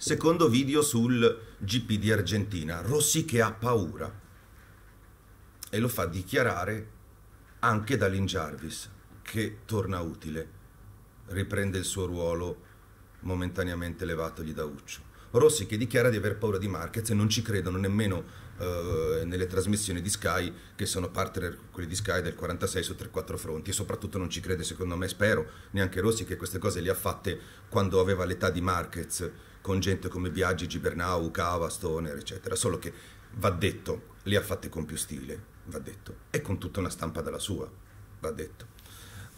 Secondo video sul GP di Argentina, Rossi che ha paura e lo fa dichiarare anche da Lynn Jarvis, che torna utile, riprende il suo ruolo momentaneamente levatogli da Uccio. Rossi che dichiara di aver paura di Marquez e non ci credono nemmeno eh, nelle trasmissioni di Sky, che sono partner quelli di Sky del 46 su 3-4 fronti, e soprattutto non ci crede, secondo me, spero, neanche Rossi che queste cose le ha fatte quando aveva l'età di Marquez, con gente come Viaggi, Gibernau, Cava, Stoner, eccetera. Solo che, va detto, le ha fatte con più stile, va detto, e con tutta una stampa dalla sua, va detto.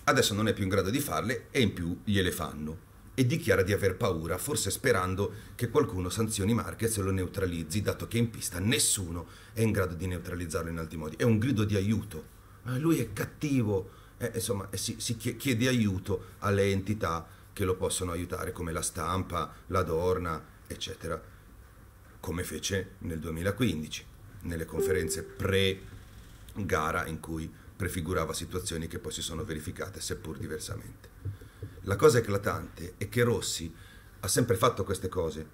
Adesso non è più in grado di farle e in più gliele fanno e dichiara di aver paura, forse sperando che qualcuno sanzioni Marquez e lo neutralizzi, dato che in pista nessuno è in grado di neutralizzarlo in altri modi. È un grido di aiuto. Eh, lui è cattivo, eh, insomma, eh, si, si chiede aiuto alle entità che lo possono aiutare, come la stampa, la Dorna, eccetera, come fece nel 2015, nelle conferenze pre-gara in cui prefigurava situazioni che poi si sono verificate, seppur diversamente. La cosa eclatante è che Rossi ha sempre fatto queste cose,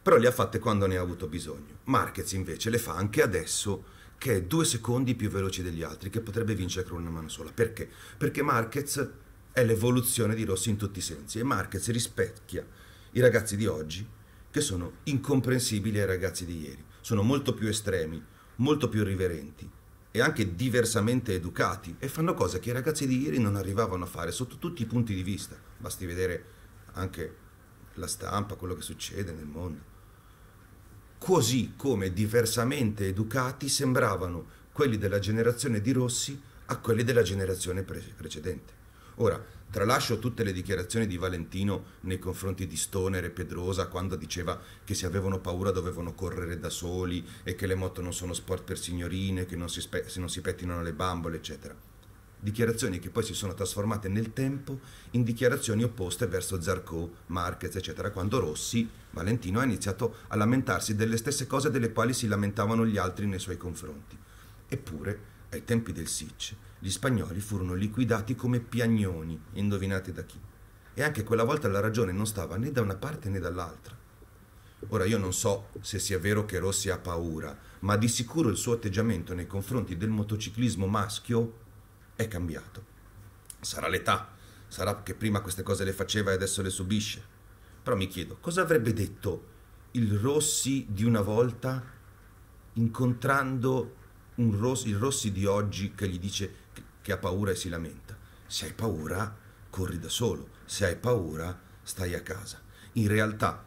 però le ha fatte quando ne ha avuto bisogno. Marquez invece le fa anche adesso che è due secondi più veloce degli altri, che potrebbe vincere con una mano sola. Perché? Perché Marquez è l'evoluzione di Rossi in tutti i sensi e Marquez rispecchia i ragazzi di oggi che sono incomprensibili ai ragazzi di ieri. Sono molto più estremi, molto più irriverenti, e anche diversamente educati e fanno cose che i ragazzi di ieri non arrivavano a fare sotto tutti i punti di vista. Basti vedere anche la stampa, quello che succede nel mondo. Così come diversamente educati sembravano quelli della generazione di Rossi a quelli della generazione pre- precedente. Ora, tralascio tutte le dichiarazioni di Valentino nei confronti di Stoner e Pedrosa quando diceva che se avevano paura dovevano correre da soli e che le moto non sono sport per signorine, che non si, spe- non si pettinano le bambole, eccetera. Dichiarazioni che poi si sono trasformate nel tempo in dichiarazioni opposte verso Zarco, Marquez, eccetera, quando Rossi, Valentino, ha iniziato a lamentarsi delle stesse cose delle quali si lamentavano gli altri nei suoi confronti. Eppure, ai tempi del Sitch, gli spagnoli furono liquidati come piagnoni, indovinate da chi. E anche quella volta la ragione non stava né da una parte né dall'altra. Ora io non so se sia vero che Rossi ha paura, ma di sicuro il suo atteggiamento nei confronti del motociclismo maschio è cambiato. Sarà l'età, sarà che prima queste cose le faceva e adesso le subisce. Però mi chiedo, cosa avrebbe detto il Rossi di una volta incontrando un Rossi, il Rossi di oggi che gli dice che ha paura e si lamenta. Se hai paura, corri da solo. Se hai paura, stai a casa. In realtà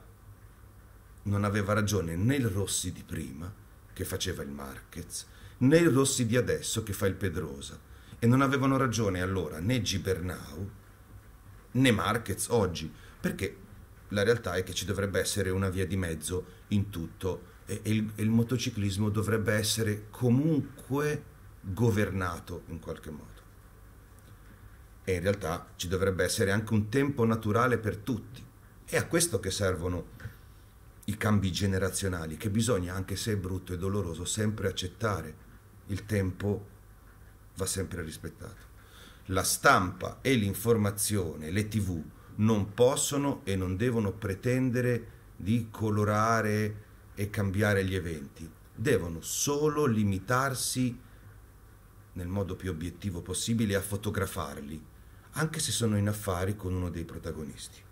non aveva ragione né il Rossi di prima, che faceva il Marquez, né il Rossi di adesso, che fa il Pedrosa. E non avevano ragione allora né Gibernau, né Marquez oggi, perché la realtà è che ci dovrebbe essere una via di mezzo in tutto e, il, il motociclismo dovrebbe essere comunque governato in qualche modo. E in realtà ci dovrebbe essere anche un tempo naturale per tutti. È a questo che servono i cambi generazionali, che bisogna, anche se è brutto e doloroso, sempre accettare. Il tempo va sempre rispettato. La stampa e l'informazione, le tv, non possono e non devono pretendere di colorare e cambiare gli eventi, devono solo limitarsi a nel modo più obiettivo possibile, a fotografarli, anche se sono in affari con uno dei protagonisti.